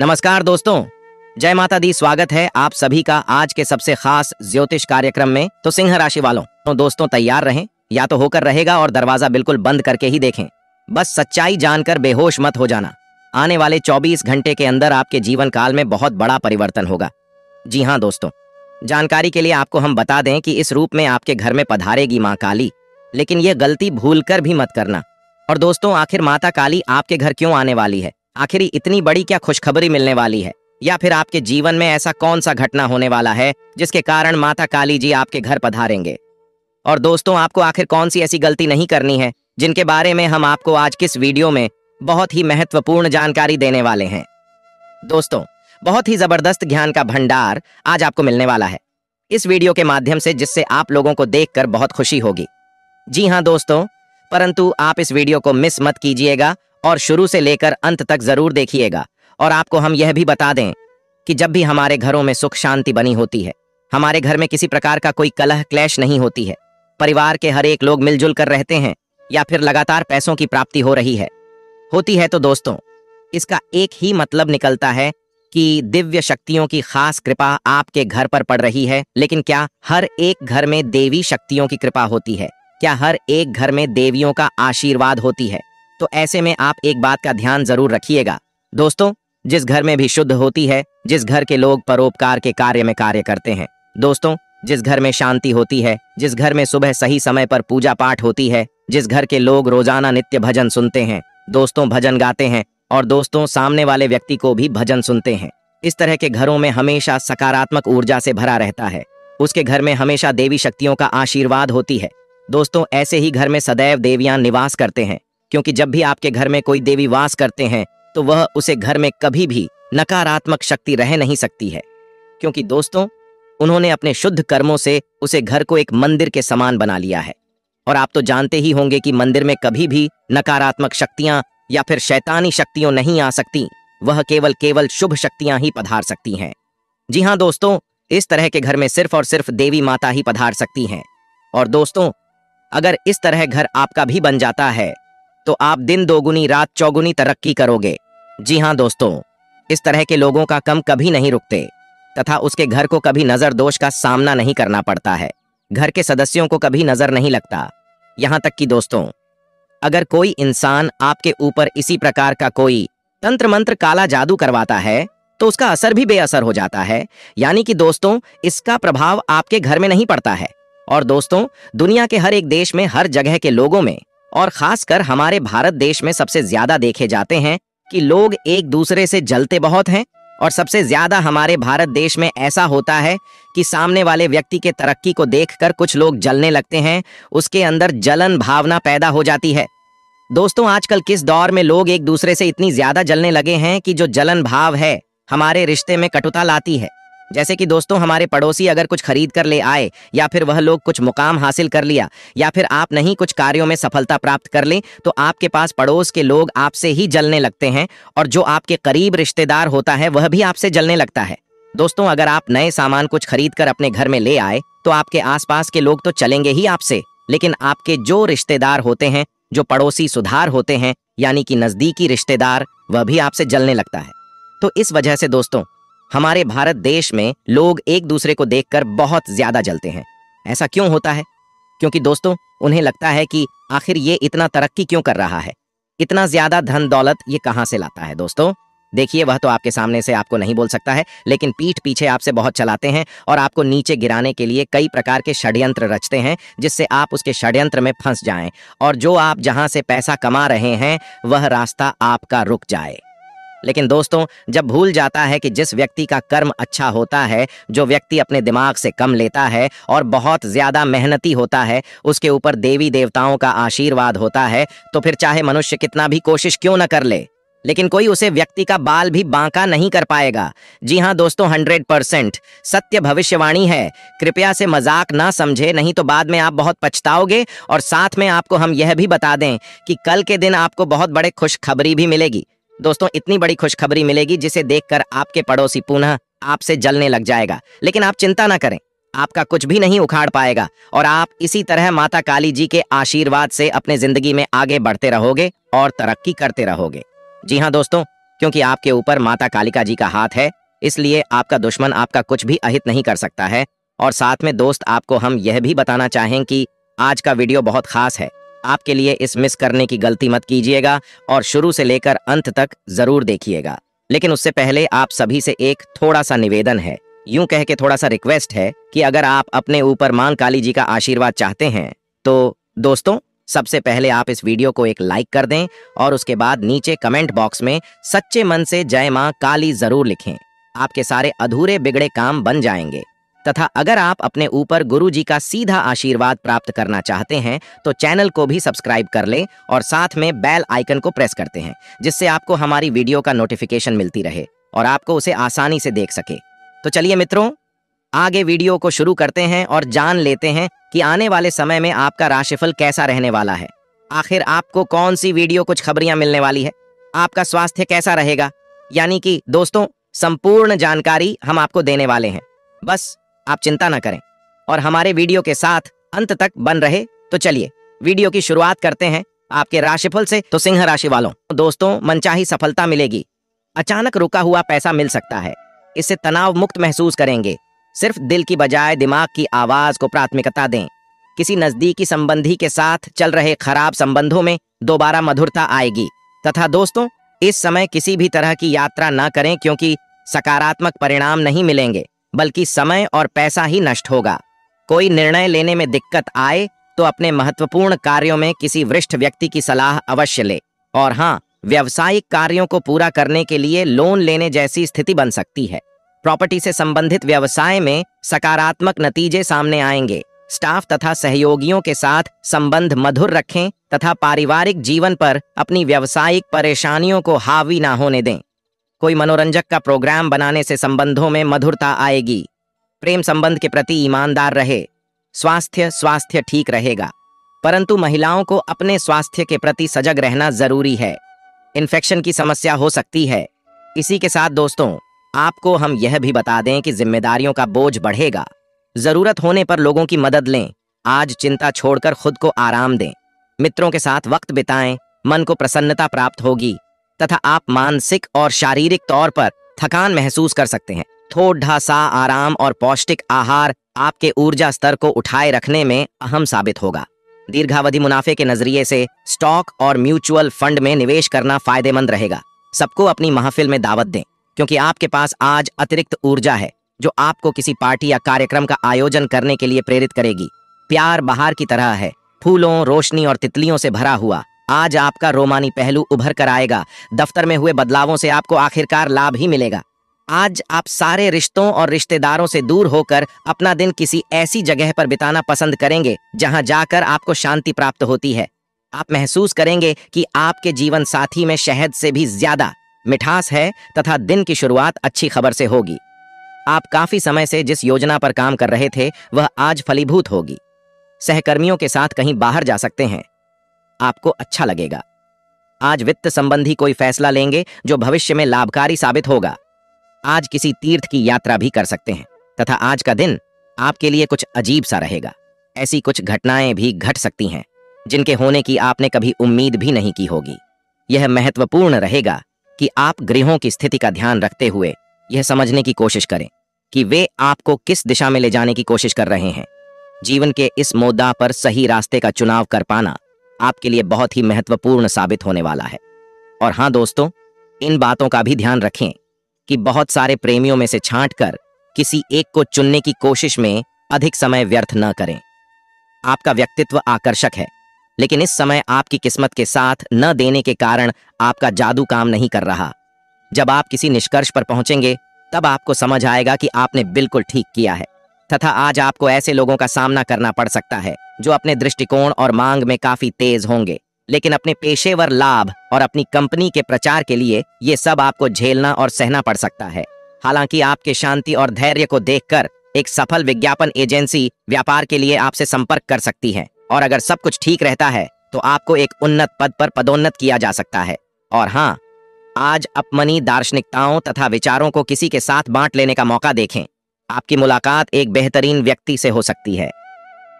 नमस्कार दोस्तों जय माता दी स्वागत है आप सभी का आज के सबसे खास ज्योतिष कार्यक्रम में तो सिंह राशि वालों तो दोस्तों तैयार रहें या तो होकर रहेगा और दरवाजा बिल्कुल बंद करके ही देखें बस सच्चाई जानकर बेहोश मत हो जाना आने वाले 24 घंटे के अंदर आपके जीवन काल में बहुत बड़ा परिवर्तन होगा जी हाँ दोस्तों जानकारी के लिए आपको हम बता दें कि इस रूप में आपके घर में पधारेगी माँ काली लेकिन ये गलती भूल कर भी मत करना और दोस्तों आखिर माता काली आपके घर क्यों आने वाली है आखिर इतनी बड़ी क्या खुशखबरी मिलने वाली है या फिर आपके जीवन में ऐसा कौन सा घटना होने वाला है जिसके कारण माता काली जी आपके घर पधारेंगे और दोस्तों आपको आखिर कौन सी ऐसी गलती नहीं करनी है जिनके बारे में हम आपको आज किस वीडियो में बहुत ही महत्वपूर्ण जानकारी देने वाले हैं दोस्तों बहुत ही जबरदस्त ज्ञान का भंडार आज आपको मिलने वाला है इस वीडियो के माध्यम से जिससे आप लोगों को देखकर बहुत खुशी होगी जी हाँ दोस्तों परंतु आप इस वीडियो को मिस मत कीजिएगा और शुरू से लेकर अंत तक जरूर देखिएगा और आपको हम यह भी बता दें कि जब भी हमारे घरों में सुख शांति बनी होती है हमारे घर में किसी प्रकार का कोई कलह क्लैश नहीं होती है परिवार के हर एक लोग मिलजुल कर रहते हैं या फिर लगातार पैसों की प्राप्ति हो रही है होती है तो दोस्तों इसका एक ही मतलब निकलता है कि दिव्य शक्तियों की खास कृपा आपके घर पर पड़ रही है लेकिन क्या हर एक घर में देवी शक्तियों की कृपा होती है क्या हर एक घर में देवियों का आशीर्वाद होती है तो ऐसे में आप एक बात का ध्यान जरूर रखिएगा दोस्तों जिस घर में भी शुद्ध होती है जिस घर के लोग परोपकार के कार्य में कार्य करते हैं दोस्तों जिस घर में शांति होती है जिस घर में सुबह सही समय पर पूजा पाठ होती है जिस घर के लोग रोजाना नित्य भजन सुनते हैं दोस्तों भजन गाते हैं और दोस्तों सामने वाले व्यक्ति को भी भजन सुनते हैं इस तरह के घरों में हमेशा सकारात्मक ऊर्जा से भरा रहता है उसके घर में हमेशा देवी शक्तियों का आशीर्वाद होती है दोस्तों ऐसे ही घर में सदैव देवियां निवास करते हैं क्योंकि जब भी आपके घर में कोई देवी वास करते हैं तो वह उसे घर में कभी भी नकारात्मक शक्ति रह नहीं सकती है क्योंकि दोस्तों उन्होंने अपने शुद्ध कर्मों से उसे घर को एक मंदिर के समान बना लिया है और आप तो जानते ही होंगे कि मंदिर में कभी भी नकारात्मक शक्तियां या फिर शैतानी शक्तियों नहीं आ सकती वह केवल केवल शुभ शक्तियां ही पधार सकती हैं जी हाँ दोस्तों इस तरह के घर में सिर्फ और सिर्फ देवी माता ही पधार सकती हैं और दोस्तों अगर इस तरह घर आपका भी बन जाता है तो आप दिन दोगुनी रात चौगुनी तरक्की करोगे जी हाँ दोस्तों इस तरह के लोगों का कम कभी नहीं रुकते तथा उसके घर को कभी नज़र दोष का सामना नहीं करना पड़ता है घर के सदस्यों को कभी नज़र नहीं लगता यहां तक कि दोस्तों अगर कोई इंसान आपके ऊपर इसी प्रकार का कोई तंत्र मंत्र काला जादू करवाता है तो उसका असर भी बेअसर हो जाता है यानी कि दोस्तों इसका प्रभाव आपके घर में नहीं पड़ता है और दोस्तों दुनिया के हर एक देश में हर जगह के लोगों में और खासकर हमारे भारत देश में सबसे ज्यादा देखे जाते हैं कि लोग एक दूसरे से जलते बहुत हैं और सबसे ज्यादा हमारे भारत देश में ऐसा होता है कि सामने वाले व्यक्ति के तरक्की को देखकर कुछ लोग जलने लगते हैं उसके अंदर जलन भावना पैदा हो जाती है दोस्तों आजकल किस दौर में लोग एक दूसरे से इतनी ज्यादा जलने लगे हैं कि जो जलन भाव है हमारे रिश्ते में कटुता लाती है जैसे कि दोस्तों हमारे पड़ोसी अगर कुछ खरीद कर ले आए या फिर वह लोग कुछ मुकाम हासिल कर लिया या फिर आप नहीं कुछ कार्यों में सफलता प्राप्त कर लें तो आपके पास पड़ोस के लोग आपसे ही जलने लगते हैं और जो आपके करीब रिश्तेदार होता है वह भी आपसे जलने लगता है दोस्तों अगर आप नए सामान कुछ खरीद कर अपने घर में ले आए तो आपके आस के लोग तो चलेंगे ही आपसे लेकिन आपके जो रिश्तेदार होते हैं जो पड़ोसी सुधार होते हैं यानी कि नज़दीकी रिश्तेदार वह भी आपसे जलने लगता है तो इस वजह से दोस्तों हमारे भारत देश में लोग एक दूसरे को देखकर बहुत ज्यादा जलते हैं ऐसा क्यों होता है क्योंकि दोस्तों उन्हें लगता है कि आखिर ये इतना तरक्की क्यों कर रहा है इतना ज्यादा धन दौलत ये कहाँ से लाता है दोस्तों देखिए वह तो आपके सामने से आपको नहीं बोल सकता है लेकिन पीठ पीछे आपसे बहुत चलाते हैं और आपको नीचे गिराने के लिए कई प्रकार के षड्यंत्र रचते हैं जिससे आप उसके षड्यंत्र में फंस जाएं और जो आप जहां से पैसा कमा रहे हैं वह रास्ता आपका रुक जाए लेकिन दोस्तों जब भूल जाता है कि जिस व्यक्ति का कर्म अच्छा होता है जो व्यक्ति अपने दिमाग से कम लेता है और बहुत ज़्यादा मेहनती होता है उसके ऊपर देवी देवताओं का आशीर्वाद होता है तो फिर चाहे मनुष्य कितना भी कोशिश क्यों न कर ले लेकिन कोई उसे व्यक्ति का बाल भी बांका नहीं कर पाएगा जी हाँ दोस्तों हंड्रेड परसेंट सत्य भविष्यवाणी है कृपया से मजाक ना समझे नहीं तो बाद में आप बहुत पछताओगे और साथ में आपको हम यह भी बता दें कि कल के दिन आपको बहुत बड़े खुशखबरी भी मिलेगी दोस्तों इतनी बड़ी खुशखबरी मिलेगी जिसे देखकर आपके पड़ोसी पुनः आपसे जलने लग जाएगा लेकिन आप चिंता ना करें आपका कुछ भी नहीं उखाड़ पाएगा और आप इसी तरह माता काली जी के आशीर्वाद से अपने जिंदगी में आगे बढ़ते रहोगे और तरक्की करते रहोगे जी हाँ दोस्तों क्योंकि आपके ऊपर माता कालिका जी का हाथ है इसलिए आपका दुश्मन आपका कुछ भी अहित नहीं कर सकता है और साथ में दोस्त आपको हम यह भी बताना चाहें कि आज का वीडियो बहुत खास है आपके लिए इस मिस करने की गलती मत कीजिएगा और शुरू से लेकर अंत तक ज़रूर देखिएगा लेकिन उससे पहले आप सभी से एक थोड़ा सा निवेदन है यूं कह के थोड़ा सा रिक्वेस्ट है कि अगर आप अपने ऊपर मान काली जी का आशीर्वाद चाहते हैं तो दोस्तों सबसे पहले आप इस वीडियो को एक लाइक कर दें और उसके बाद नीचे कमेंट बॉक्स में सच्चे मन से जय मां काली जरूर लिखें आपके सारे अधूरे बिगड़े काम बन जाएंगे तथा अगर आप अपने ऊपर गुरु जी का सीधा आशीर्वाद प्राप्त करना चाहते हैं तो चैनल को भी सब्सक्राइब कर लें और साथ में बैल आइकन को प्रेस करते हैं जिससे आपको हमारी वीडियो का नोटिफिकेशन मिलती रहे और आपको उसे आसानी से देख सके तो चलिए मित्रों आगे वीडियो को शुरू करते हैं और जान लेते हैं कि आने वाले समय में आपका राशिफल कैसा रहने वाला है आखिर आपको कौन सी वीडियो कुछ खबरियां मिलने वाली है आपका स्वास्थ्य कैसा रहेगा यानी कि दोस्तों संपूर्ण जानकारी हम आपको देने वाले हैं बस आप चिंता न करें और हमारे वीडियो के साथ अंत तक बन रहे तो चलिए वीडियो की शुरुआत करते हैं आपके राशिफल से तो सिंह राशि वालों दोस्तों मनचाही सफलता मिलेगी अचानक रुका हुआ पैसा मिल सकता है इससे तनाव मुक्त महसूस करेंगे सिर्फ दिल की बजाय दिमाग की आवाज को प्राथमिकता दें किसी नजदीकी संबंधी के साथ चल रहे खराब संबंधों में दोबारा मधुरता आएगी तथा दोस्तों इस समय किसी भी तरह की यात्रा न करें क्योंकि सकारात्मक परिणाम नहीं मिलेंगे बल्कि समय और पैसा ही नष्ट होगा कोई निर्णय लेने में दिक्कत आए तो अपने महत्वपूर्ण कार्यों में किसी वरिष्ठ व्यक्ति की सलाह अवश्य ले और हाँ व्यावसायिक कार्यों को पूरा करने के लिए लोन लेने जैसी स्थिति बन सकती है प्रॉपर्टी से संबंधित व्यवसाय में सकारात्मक नतीजे सामने आएंगे स्टाफ तथा सहयोगियों के साथ संबंध मधुर रखें तथा पारिवारिक जीवन पर अपनी व्यवसायिक परेशानियों को हावी ना होने दें कोई मनोरंजक का प्रोग्राम बनाने से संबंधों में मधुरता आएगी प्रेम संबंध के प्रति ईमानदार रहे स्वास्थ्य स्वास्थ्य ठीक रहेगा परंतु महिलाओं को अपने स्वास्थ्य के प्रति सजग रहना जरूरी है इन्फेक्शन की समस्या हो सकती है इसी के साथ दोस्तों आपको हम यह भी बता दें कि जिम्मेदारियों का बोझ बढ़ेगा जरूरत होने पर लोगों की मदद लें आज चिंता छोड़कर खुद को आराम दें मित्रों के साथ वक्त बिताएं मन को प्रसन्नता प्राप्त होगी तथा आप मानसिक और शारीरिक तौर पर थकान महसूस कर सकते हैं थोड़ा सा आराम और पौष्टिक आहार आपके ऊर्जा स्तर को उठाए रखने में अहम साबित होगा दीर्घावधि मुनाफे के नजरिए से स्टॉक और म्यूचुअल फंड में निवेश करना फायदेमंद रहेगा सबको अपनी महफिल में दावत दें क्योंकि आपके पास आज अतिरिक्त ऊर्जा है जो आपको किसी पार्टी या कार्यक्रम का आयोजन करने के लिए प्रेरित करेगी प्यार बाहर की तरह है फूलों रोशनी और तितलियों से भरा हुआ आज आपका रोमानी पहलू उभर कर आएगा दफ्तर में हुए बदलावों से आपको आखिरकार लाभ ही मिलेगा आज आप सारे रिश्तों और रिश्तेदारों से दूर होकर अपना दिन किसी ऐसी जगह पर बिताना पसंद करेंगे जहां जाकर आपको शांति प्राप्त होती है आप महसूस करेंगे कि आपके जीवन साथी में शहद से भी ज्यादा मिठास है तथा दिन की शुरुआत अच्छी खबर से होगी आप काफी समय से जिस योजना पर काम कर रहे थे वह आज फलीभूत होगी सहकर्मियों के साथ कहीं बाहर जा सकते हैं आपको अच्छा लगेगा आज वित्त संबंधी कोई फैसला लेंगे जो भविष्य में लाभकारी साबित होगा आज किसी तीर्थ की यात्रा भी कर सकते हैं तथा आज का दिन आपके लिए कुछ अजीब सा रहेगा ऐसी कुछ घटनाएं भी घट सकती हैं जिनके होने की आपने कभी उम्मीद भी नहीं की होगी यह महत्वपूर्ण रहेगा कि आप गृहों की स्थिति का ध्यान रखते हुए यह समझने की कोशिश करें कि वे आपको किस दिशा में ले जाने की कोशिश कर रहे हैं जीवन के इस मुद्दा पर सही रास्ते का चुनाव कर पाना आपके लिए बहुत ही महत्वपूर्ण साबित होने वाला है और हाँ दोस्तों इन बातों का भी ध्यान रखें कि बहुत सारे प्रेमियों में से छांट कर किसी एक को चुनने की कोशिश में अधिक समय व्यर्थ न करें आपका व्यक्तित्व आकर्षक है लेकिन इस समय आपकी किस्मत के साथ न देने के कारण आपका जादू काम नहीं कर रहा जब आप किसी निष्कर्ष पर पहुंचेंगे तब आपको समझ आएगा कि आपने बिल्कुल ठीक किया है तथा आज आपको ऐसे लोगों का सामना करना पड़ सकता है जो अपने दृष्टिकोण और मांग में काफी तेज होंगे लेकिन अपने पेशेवर लाभ और अपनी कंपनी के प्रचार के लिए ये सब आपको झेलना और सहना पड़ सकता है हालांकि आपके शांति और धैर्य को देखकर एक सफल विज्ञापन एजेंसी व्यापार के लिए आपसे संपर्क कर सकती है और अगर सब कुछ ठीक रहता है तो आपको एक उन्नत पद पर पदोन्नत किया जा सकता है और हाँ आज अपमनी दार्शनिकताओं तथा विचारों को किसी के साथ बांट लेने का मौका देखें आपकी मुलाकात एक बेहतरीन व्यक्ति से हो सकती है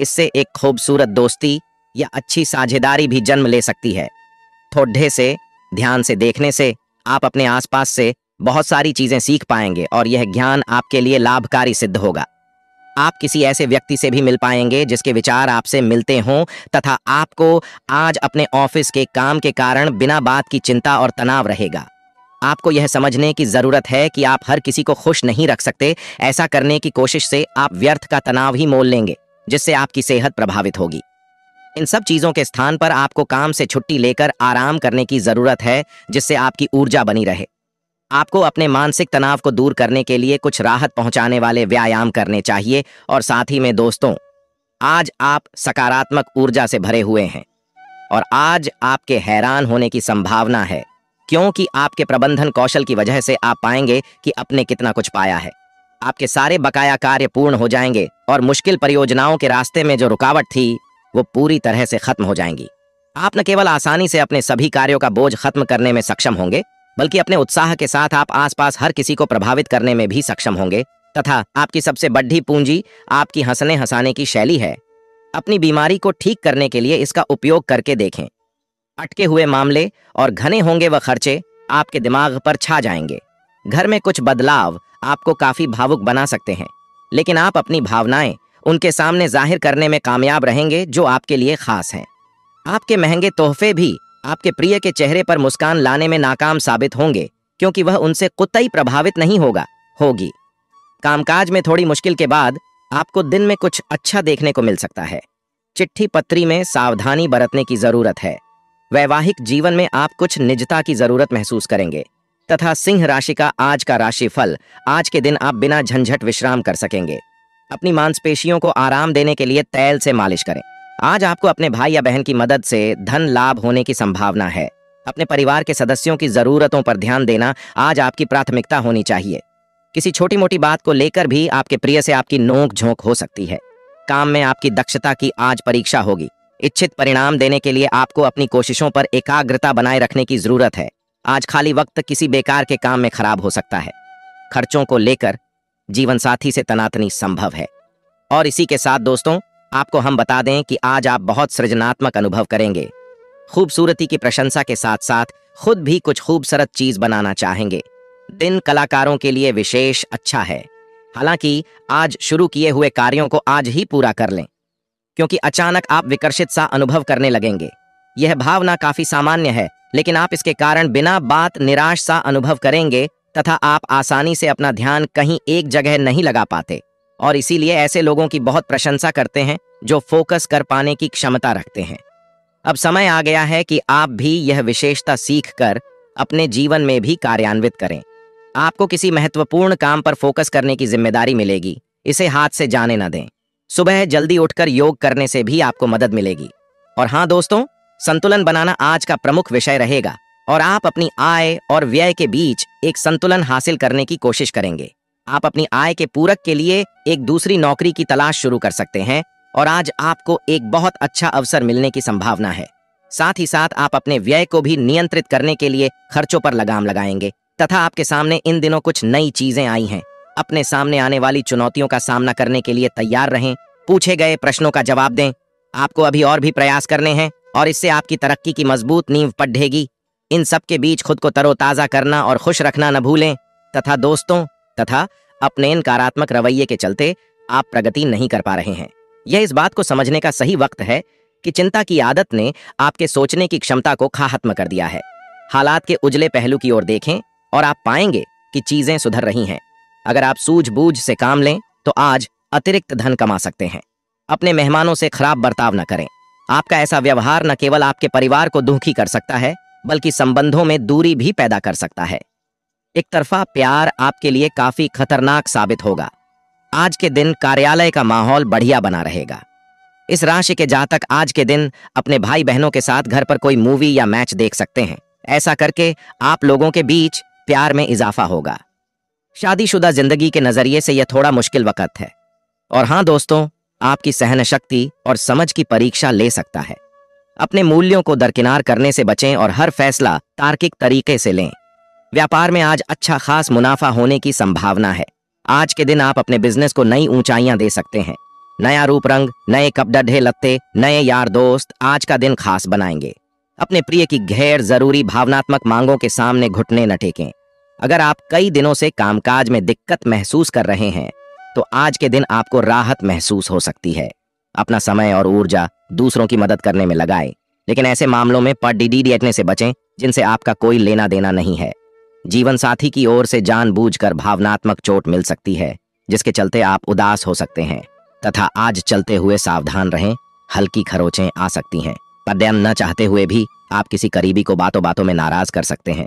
इससे एक खूबसूरत दोस्ती या अच्छी साझेदारी भी जन्म ले सकती है थोड़े से ध्यान से देखने से आप अपने आसपास से बहुत सारी चीज़ें सीख पाएंगे और यह ज्ञान आपके लिए लाभकारी सिद्ध होगा आप किसी ऐसे व्यक्ति से भी मिल पाएंगे जिसके विचार आपसे मिलते हों तथा आपको आज अपने ऑफिस के काम के कारण बिना बात की चिंता और तनाव रहेगा आपको यह समझने की ज़रूरत है कि आप हर किसी को खुश नहीं रख सकते ऐसा करने की कोशिश से आप व्यर्थ का तनाव ही मोल लेंगे जिससे आपकी सेहत प्रभावित होगी इन सब चीज़ों के स्थान पर आपको काम से छुट्टी लेकर आराम करने की ज़रूरत है जिससे आपकी ऊर्जा बनी रहे आपको अपने मानसिक तनाव को दूर करने के लिए कुछ राहत पहुंचाने वाले व्यायाम करने चाहिए और साथ ही में दोस्तों आज आप सकारात्मक ऊर्जा से भरे हुए हैं और आज आपके हैरान होने की संभावना है क्योंकि आपके प्रबंधन कौशल की वजह से आप पाएंगे कि अपने कितना कुछ पाया है आपके सारे बकाया कार्य पूर्ण हो जाएंगे और मुश्किल परियोजनाओं के रास्ते में जो रुकावट थी वो पूरी तरह से खत्म हो जाएंगी आप न केवल आसानी से अपने सभी कार्यों का बोझ खत्म करने में सक्षम होंगे बल्कि अपने उत्साह के साथ आप आसपास हर किसी को प्रभावित करने में भी सक्षम होंगे तथा आपकी सबसे बढ़ी पूंजी आपकी हंसने हंसाने की शैली है अपनी बीमारी को ठीक करने के लिए इसका उपयोग करके देखें अटके हुए मामले और घने होंगे व खर्चे आपके दिमाग पर छा जाएंगे घर में कुछ बदलाव आपको काफी भावुक बना सकते हैं लेकिन आप अपनी भावनाएं उनके सामने जाहिर करने में कामयाब रहेंगे जो आपके लिए खास हैं आपके महंगे तोहफे भी आपके प्रिय के चेहरे पर मुस्कान लाने में नाकाम साबित होंगे क्योंकि वह उनसे कुतई प्रभावित नहीं होगा होगी कामकाज में थोड़ी मुश्किल के बाद आपको दिन में कुछ अच्छा देखने को मिल सकता है चिट्ठी पत्री में सावधानी बरतने की जरूरत है वैवाहिक जीवन में आप कुछ निजता की जरूरत महसूस करेंगे तथा सिंह राशि का आज का राशिफल आज के दिन आप बिना झंझट विश्राम कर सकेंगे अपनी मांसपेशियों को आराम देने के लिए तैल से मालिश करें आज आपको अपने भाई या बहन की मदद से धन लाभ होने की संभावना है अपने परिवार के सदस्यों की जरूरतों पर ध्यान देना आज आपकी प्राथमिकता होनी चाहिए किसी छोटी मोटी बात को लेकर भी आपके प्रिय से आपकी नोक झोंक हो सकती है काम में आपकी दक्षता की आज परीक्षा होगी इच्छित परिणाम देने के लिए आपको अपनी कोशिशों पर एकाग्रता बनाए रखने की जरूरत है आज खाली वक्त किसी बेकार के काम में खराब हो सकता है खर्चों को लेकर जीवन साथी से तनातनी संभव है और इसी के साथ दोस्तों आपको हम बता दें कि आज आप बहुत सृजनात्मक अनुभव करेंगे खूबसूरती की प्रशंसा के साथ साथ खुद भी कुछ खूबसूरत चीज बनाना चाहेंगे दिन कलाकारों के लिए विशेष अच्छा है हालांकि आज शुरू किए हुए कार्यों को आज ही पूरा कर लें क्योंकि अचानक आप विकर्षित सा अनुभव करने लगेंगे यह भावना काफी सामान्य है लेकिन आप इसके कारण बिना बात निराश सा अनुभव करेंगे तथा आप आसानी से अपना ध्यान कहीं एक जगह नहीं लगा पाते और इसीलिए ऐसे लोगों की बहुत प्रशंसा करते हैं जो फोकस कर पाने की क्षमता रखते हैं अब समय आ गया है कि आप भी यह विशेषता सीखकर अपने जीवन में भी कार्यान्वित करें आपको किसी महत्वपूर्ण काम पर फोकस करने की जिम्मेदारी मिलेगी इसे हाथ से जाने न दें सुबह जल्दी उठकर योग करने से भी आपको मदद मिलेगी और हाँ दोस्तों संतुलन बनाना आज का प्रमुख विषय रहेगा और आप अपनी आय और व्यय के बीच एक संतुलन हासिल करने की कोशिश करेंगे आप अपनी आय के पूरक के लिए एक दूसरी नौकरी की तलाश शुरू कर सकते हैं और आज आपको एक बहुत अच्छा अवसर मिलने की संभावना है साथ ही साथ आप अपने व्यय को भी नियंत्रित करने के लिए खर्चों पर लगाम लगाएंगे तथा आपके सामने इन दिनों कुछ नई चीजें आई हैं अपने सामने आने वाली चुनौतियों का सामना करने के लिए तैयार रहें पूछे गए प्रश्नों का जवाब दें आपको अभी और भी प्रयास करने हैं और इससे आपकी तरक्की की मजबूत नींव पढ़ेगी इन सब के बीच खुद को तरोताज़ा करना और खुश रखना न भूलें तथा दोस्तों तथा अपने नकारात्मक रवैये के चलते आप प्रगति नहीं कर पा रहे हैं यह इस बात को समझने का सही वक्त है कि चिंता की आदत ने आपके सोचने की क्षमता को खाहत्म कर दिया है हालात के उजले पहलू की ओर देखें और आप पाएंगे कि चीजें सुधर रही हैं अगर आप सूझबूझ से काम लें तो आज अतिरिक्त धन कमा सकते हैं अपने मेहमानों से खराब बर्ताव न करें आपका ऐसा व्यवहार न केवल आपके परिवार को दुखी कर सकता है बल्कि संबंधों में दूरी भी पैदा कर सकता है एक तरफा प्यार आपके लिए काफी खतरनाक साबित होगा आज के दिन कार्यालय का माहौल बढ़िया बना रहेगा इस राशि के जातक आज के दिन अपने भाई बहनों के साथ घर पर कोई मूवी या मैच देख सकते हैं ऐसा करके आप लोगों के बीच प्यार में इजाफा होगा शादीशुदा जिंदगी के नजरिए से यह थोड़ा मुश्किल वक्त है और हां दोस्तों आपकी सहन शक्ति और समझ की परीक्षा ले सकता है अपने मूल्यों को दरकिनार करने से बचें और हर फैसला तार्किक तरीके से लें व्यापार में आज अच्छा खास मुनाफा होने की संभावना है आज के दिन आप अपने बिजनेस को नई ऊंचाइयां दे सकते हैं नया रूप रंग नए कप लत्ते नए यार दोस्त आज का दिन खास बनाएंगे अपने प्रिय की गैर जरूरी भावनात्मक मांगों के सामने घुटने न टेकें अगर आप कई दिनों से कामकाज में दिक्कत महसूस कर रहे हैं तो आज के दिन आपको राहत महसूस हो सकती है अपना समय और ऊर्जा दूसरों की मदद करने में लगाएं लेकिन ऐसे मामलों में पड्डी डी से बचें जिनसे आपका कोई लेना देना नहीं है जीवन साथी की ओर से जानबूझकर भावनात्मक चोट मिल सकती है जिसके चलते आप उदास हो सकते हैं तथा आज चलते हुए सावधान रहें हल्की खरोचें आ सकती हैं पद्यम न चाहते हुए भी आप किसी करीबी को बातों बातों में नाराज कर सकते हैं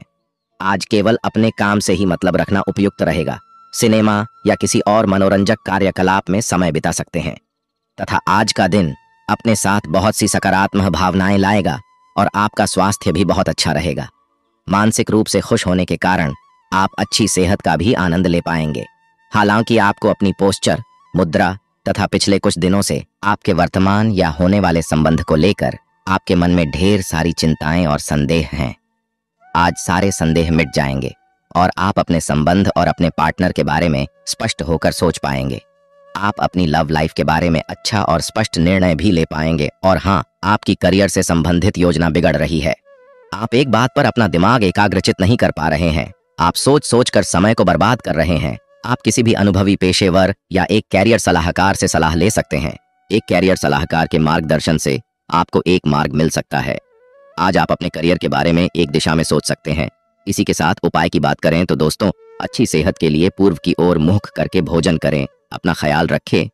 आज केवल अपने काम से ही मतलब रखना उपयुक्त रहेगा सिनेमा या किसी और मनोरंजक कार्यकलाप में समय बिता सकते हैं तथा आज का दिन अपने साथ बहुत सी सकारात्मक भावनाएं लाएगा और आपका स्वास्थ्य भी बहुत अच्छा रहेगा मानसिक रूप से खुश होने के कारण आप अच्छी सेहत का भी आनंद ले पाएंगे हालांकि आपको अपनी पोस्चर मुद्रा तथा पिछले कुछ दिनों से आपके वर्तमान या होने वाले संबंध को लेकर आपके मन में ढेर सारी चिंताएं और संदेह हैं आज सारे संदेह मिट जाएंगे और आप अपने संबंध और अपने पार्टनर के बारे में स्पष्ट होकर सोच पाएंगे आप अपनी लव लाइफ के बारे में अच्छा और स्पष्ट निर्णय भी ले पाएंगे और हाँ आपकी करियर से संबंधित योजना बिगड़ रही है आप एक बात पर अपना दिमाग एकाग्रचित नहीं कर पा रहे हैं आप सोच सोच कर समय को बर्बाद कर रहे हैं आप किसी भी अनुभवी पेशेवर या एक कैरियर सलाहकार से सलाह ले सकते हैं एक कैरियर सलाहकार के मार्गदर्शन से आपको एक मार्ग मिल सकता है आज आप अपने करियर के बारे में एक दिशा में सोच सकते हैं इसी के साथ उपाय की बात करें तो दोस्तों अच्छी सेहत के लिए पूर्व की ओर मुख करके भोजन करें अपना ख्याल रखें